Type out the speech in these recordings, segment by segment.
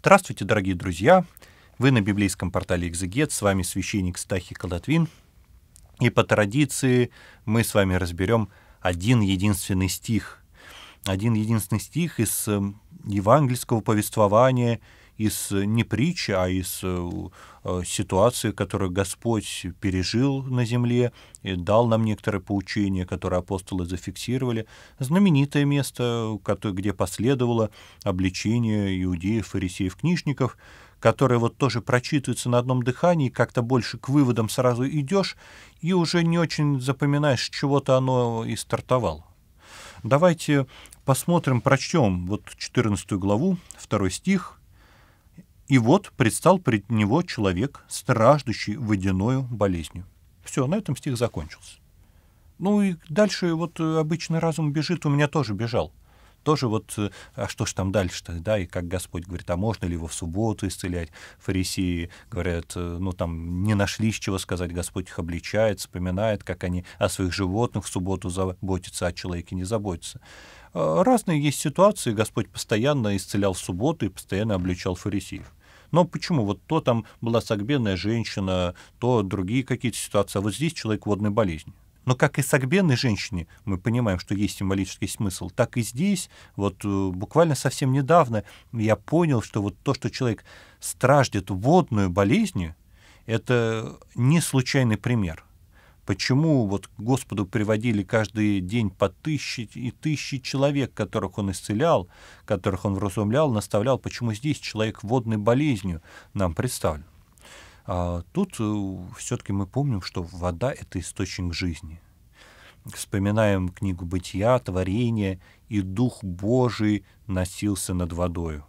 Здравствуйте, дорогие друзья! Вы на библейском портале «Экзегет», с вами священник Стахи Колотвин. И по традиции мы с вами разберем один единственный стих. Один единственный стих из эм, евангельского повествования из э, не притчи, а из э, э, ситуации, которую Господь пережил на земле, и дал нам некоторые поучения, которые апостолы зафиксировали. Знаменитое место, где последовало обличение иудеев, фарисеев, книжников, которые вот тоже прочитываются на одном дыхании, как-то больше к выводам сразу идешь, и уже не очень запоминаешь, с чего-то оно и стартовало. Давайте посмотрим, прочтем вот 14 главу, 2 стих, и вот предстал пред него человек, страждущий водяною болезнью. Все, на этом стих закончился. Ну и дальше вот э, обычный разум бежит, у меня тоже бежал. Тоже вот, э, а что ж там дальше-то, да, и как Господь говорит, а можно ли его в субботу исцелять? Фарисеи говорят, э, ну там не нашли с чего сказать, Господь их обличает, вспоминает, как они о своих животных в субботу заботятся, а о человеке не заботятся. Разные есть ситуации, Господь постоянно исцелял в субботу и постоянно обличал фарисеев. Но почему? Вот то там была сагбенная женщина, то другие какие-то ситуации, а вот здесь человек водной болезни. Но как и сагбенной женщине мы понимаем, что есть символический смысл, так и здесь, вот э, буквально совсем недавно я понял, что вот то, что человек страждет водную болезнью, это не случайный пример Почему вот к Господу приводили каждый день по тысячи и тысячи человек, которых он исцелял, которых он вразумлял, наставлял, почему здесь человек водной болезнью нам представлен? А тут э, все-таки мы помним, что вода — это источник жизни. Вспоминаем книгу «Бытия», «Творение», и Дух Божий носился над водою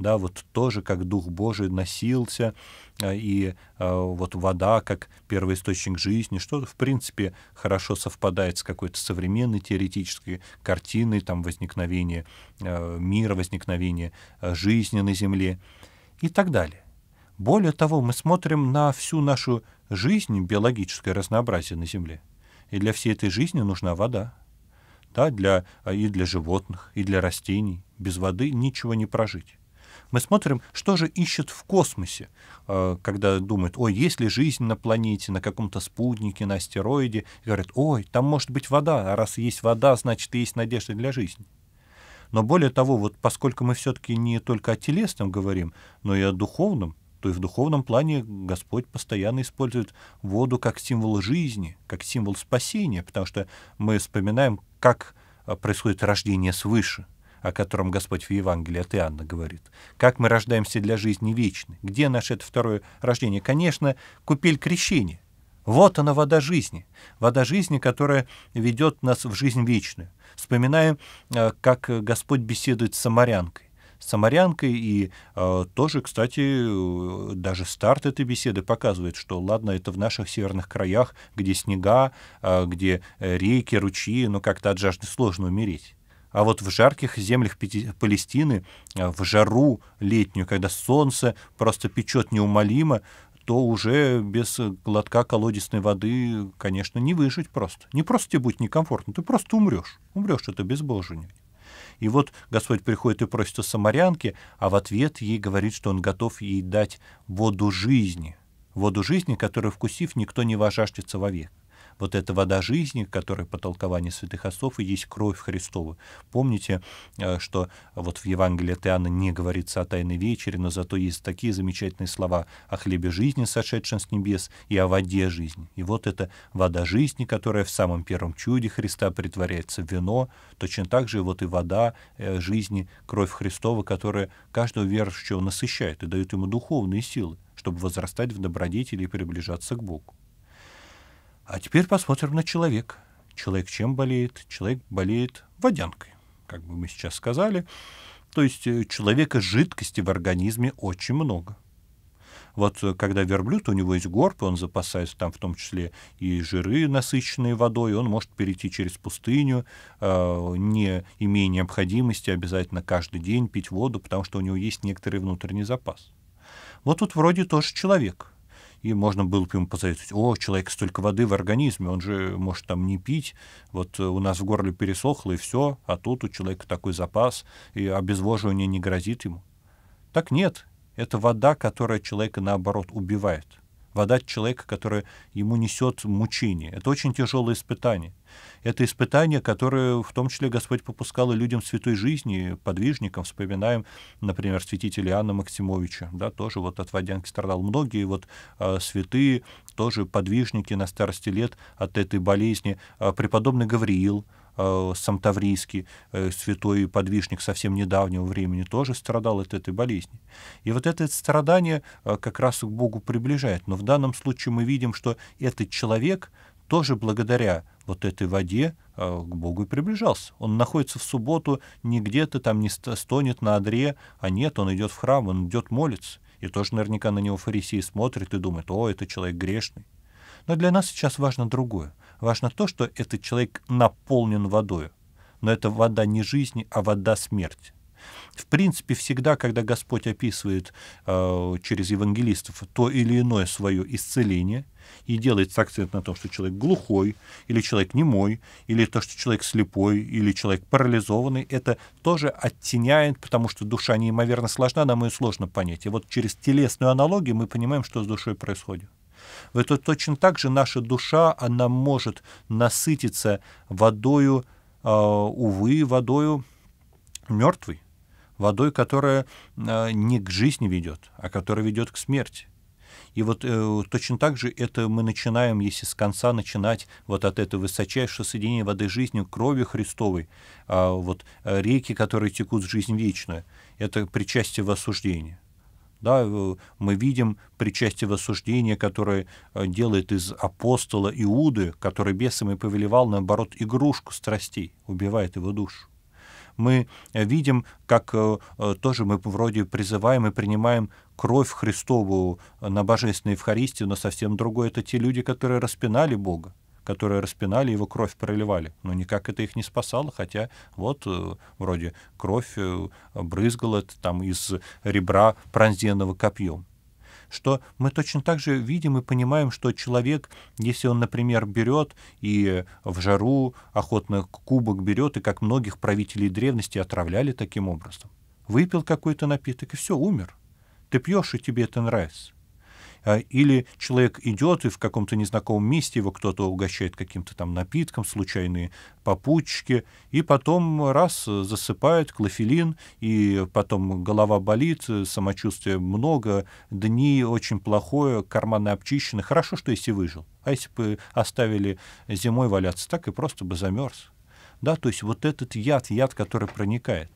да, вот тоже как Дух Божий носился, э, и э, вот вода как первоисточник жизни, что в принципе хорошо совпадает с какой-то современной теоретической картиной там возникновения э, мира, возникновения жизни на Земле и так далее. Более того, мы смотрим на всю нашу жизнь, биологическое разнообразие на Земле. И для всей этой жизни нужна вода. Да, для, и для животных, и для растений. Без воды ничего не прожить. Мы смотрим, что же ищут в космосе, э, когда думают, ой, есть ли жизнь на планете, на каком-то спутнике, на астероиде. И говорят, ой, там может быть вода, а раз есть вода, значит, есть надежда для жизни. Но более того, вот поскольку мы все-таки не только о телесном говорим, но и о духовном, то и в духовном плане Господь постоянно использует воду как символ жизни, как символ спасения, потому что мы вспоминаем, как э, происходит рождение свыше – о котором Господь в Евангелии от Иоанна говорит. Как мы рождаемся для жизни вечной? Где наше это второе рождение? Конечно, купель крещения. Вот она, вода жизни. Вода жизни, которая ведет нас в жизнь вечную. Вспоминаем, э, как Господь беседует с самарянкой самарянкой. И э, тоже, кстати, э, даже старт этой беседы показывает, что, ладно, это в наших северных краях, где снега, э, где э, реки, ручьи, но как-то от жажды сложно умереть. А вот в жарких землях Палестины, э, в жару летнюю, когда солнце просто печет неумолимо, то уже без глотка колодесной воды, конечно, не выжить просто. Не просто тебе будет некомфортно, ты просто умрешь. Умрешь это безбожие. И вот Господь приходит и просит о самарянке, а в ответ ей говорит, что он готов ей дать воду жизни. Воду жизни, которую, вкусив, никто не вожаждется вовек вот эта вода жизни, которая по толкованию святых отцов и есть кровь Христова. Помните, э, что вот в Евангелии от Иоанна не говорится о Тайной Вечере, но зато есть такие замечательные слова о хлебе жизни, сошедшем с небес, и о воде жизни. И вот эта вода жизни, которая в самом первом чуде Христа притворяется в вино, точно так же вот и вода э, жизни, кровь Христова, которая каждого верующего насыщает и дает ему духовные силы, чтобы возрастать в добродетели и приближаться к Богу. А теперь посмотрим на человека. Человек чем болеет? Человек болеет водянкой, как бы мы сейчас сказали. То есть у э, человека жидкости в организме очень много. Вот э, когда верблюд, у него есть горб, он запасается там в том числе и жиры, насыщенные водой, он может перейти через пустыню, э, не имея необходимости обязательно каждый день пить воду, потому что у него есть некоторый внутренний запас. Вот тут вроде тоже человек и можно было бы ему посоветовать, о, человек столько воды в организме, он же может там не пить, вот э, у нас в горле пересохло, и все, а тут у человека такой запас, и обезвоживание не грозит ему. Так нет, это вода, которая человека, наоборот, убивает вода человека, который ему несет мучение. Это очень тяжелое испытание. Это испытание, которое в том числе Господь попускал и людям святой жизни, подвижникам. Вспоминаем, например, святителя Иоанна Максимовича, да, тоже вот от водянки страдал. Многие вот э, святые, тоже подвижники на старости лет от этой болезни. Э, преподобный Гавриил, Э, сам Таврийский, э, святой подвижник совсем недавнего времени, тоже страдал от этой болезни. И вот это страдание э, как раз к Богу приближает. Но в данном случае мы видим, что этот человек тоже благодаря вот этой воде к Богу и приближался. Он находится в субботу не где-то там, не стонет на одре, а нет, он идет в храм, он идет молиться. И тоже наверняка на него фарисеи смотрят и думают, о, это человек грешный. Но для нас сейчас важно другое — Важно то, что этот человек наполнен водой, Но это вода не жизни, а вода смерти. В принципе, всегда, когда Господь описывает э, через евангелистов то или иное свое исцеление и делает акцент на том, что человек глухой, или человек немой, или то, что человек слепой, или человек парализованный, это тоже оттеняет, потому что душа неимоверно сложна, нам ее сложно понять. И вот через телесную аналогию мы понимаем, что с душой происходит в это точно так же наша душа, она может насытиться водою, э, увы, водою мертвой, водой, которая э, не к жизни ведет, а которая ведет к смерти. И вот э, точно так же это мы начинаем, если с конца начинать вот от этого высочайшего соединения воды жизни, крови Христовой, а, э, вот реки, которые текут в жизнь вечную, это причастие в осуждение. Да, э, мы видим причастие воссуждения, которое э, делает из апостола Иуды, который бесами повелевал, наоборот, игрушку страстей, убивает его душу. Мы э, видим, как тоже мы вроде призываем и принимаем кровь Христову на божественной Евхаристии, но совсем другое — это те люди, которые распинали Бога которые распинали, его кровь проливали. Но никак это их не спасало, хотя вот э, вроде кровь э, брызгала там из ребра пронзенного копьем что мы точно так же видим и понимаем, что человек, если он, например, берет и в жару охотно кубок берет, и как многих правителей древности отравляли таким образом. Выпил какой-то напиток, и все, умер. Ты пьешь, и тебе это нравится. А, или человек идет и в каком-то незнакомом месте его кто-то угощает каким-то там напитком, случайные попутчики, и потом раз э, засыпает клофелин, и потом голова болит, э, самочувствие много, дни очень плохое, карманы обчищены. Хорошо, что если выжил. А если бы оставили зимой валяться, так и просто бы замерз. Да, то есть вот этот яд, яд, который проникает.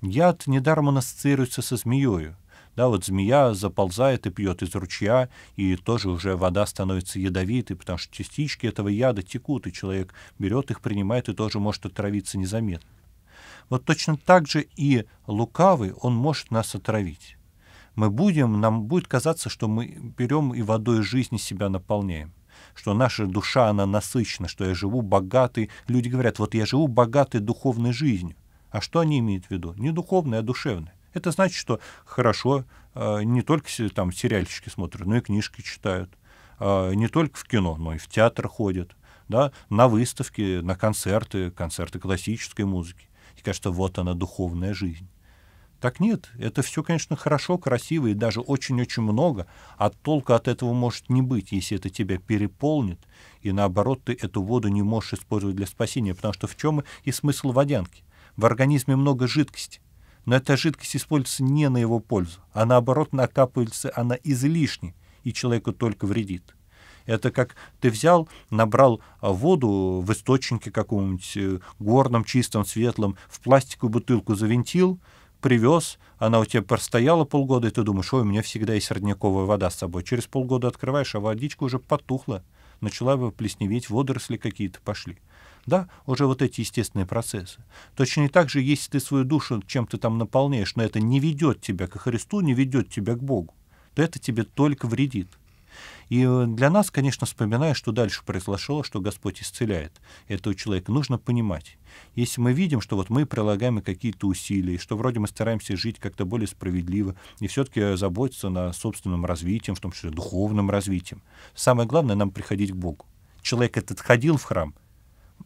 Яд недаром ассоциируется со змеей. Да, вот змея заползает и пьет из ручья, и тоже уже вода становится ядовитой, потому что частички этого яда текут, и человек берет их, принимает и тоже может отравиться незаметно. Вот точно так же и лукавый, он может нас отравить. Мы будем, нам будет казаться, что мы берем и водой жизни себя наполняем что наша душа, она насыщена, что я живу богатой. Люди говорят, вот я живу богатой духовной жизнью. А что они имеют в виду? Не духовной, а душевной. Это значит, что хорошо э, не только там сериальчики смотрят, но и книжки читают. Э, не только в кино, но и в театр ходят. Да, на выставки, на концерты, концерты классической музыки. И кажется, вот она, духовная жизнь. Так нет, это все, конечно, хорошо, красиво и даже очень-очень много, а толка от этого может не быть, если это тебя переполнит, и наоборот, ты эту воду не можешь использовать для спасения, потому что в чем и смысл водянки? В организме много жидкости, но эта жидкость используется не на его пользу, а наоборот накапывается она излишне, и человеку только вредит. Это как ты взял, набрал а, воду в источнике каком-нибудь э, горном, чистом, светлом, в пластиковую бутылку завинтил, привез, она у тебя простояла полгода, и ты думаешь, ой, у меня всегда есть родниковая вода с собой. Через полгода открываешь, а водичка уже потухла, начала плесневеть, водоросли какие-то пошли да, уже вот эти естественные процессы. Точно так же, если ты свою душу чем-то там наполняешь, но это не ведет тебя к Христу, не ведет тебя к Богу, то это тебе только вредит. И э, для нас, конечно, вспоминая, что дальше произошло, что Господь исцеляет этого человека, нужно понимать. Если мы видим, что вот мы прилагаем какие-то усилия, что вроде мы стараемся жить как-то более справедливо и все-таки э, заботиться на собственном развитии, в том числе духовном развитии. Самое главное нам приходить к Богу. Человек этот ходил в храм,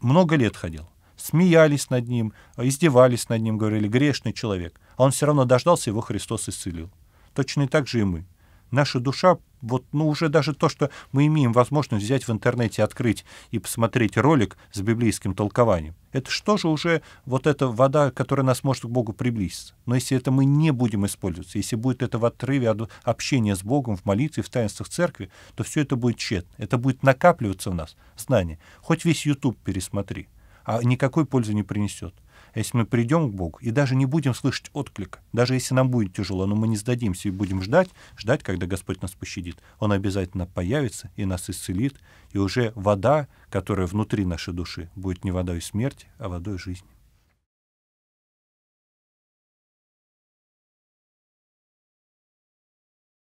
много лет ходил. Смеялись над ним, издевались над ним, говорили, грешный человек. А он все равно дождался, его Христос исцелил. Точно и так же и мы наша душа вот, ну, уже даже то, что мы имеем возможность взять в интернете, открыть и посмотреть ролик с библейским толкованием, это что же уже вот эта вода, которая нас может к Богу приблизить Но если это мы не будем использовать, если будет это в отрыве от общения с Богом в молитве, в таинствах церкви, то все это будет тщетно. Это будет накапливаться в нас знание. Хоть весь YouTube пересмотри, а никакой пользы не принесет. Если мы придем к Богу и даже не будем слышать отклик, даже если нам будет тяжело, но мы не сдадимся и будем ждать, ждать, когда Господь нас пощадит, Он обязательно появится и нас исцелит, и уже вода, которая внутри нашей души, будет не водой смерти, а водой жизни.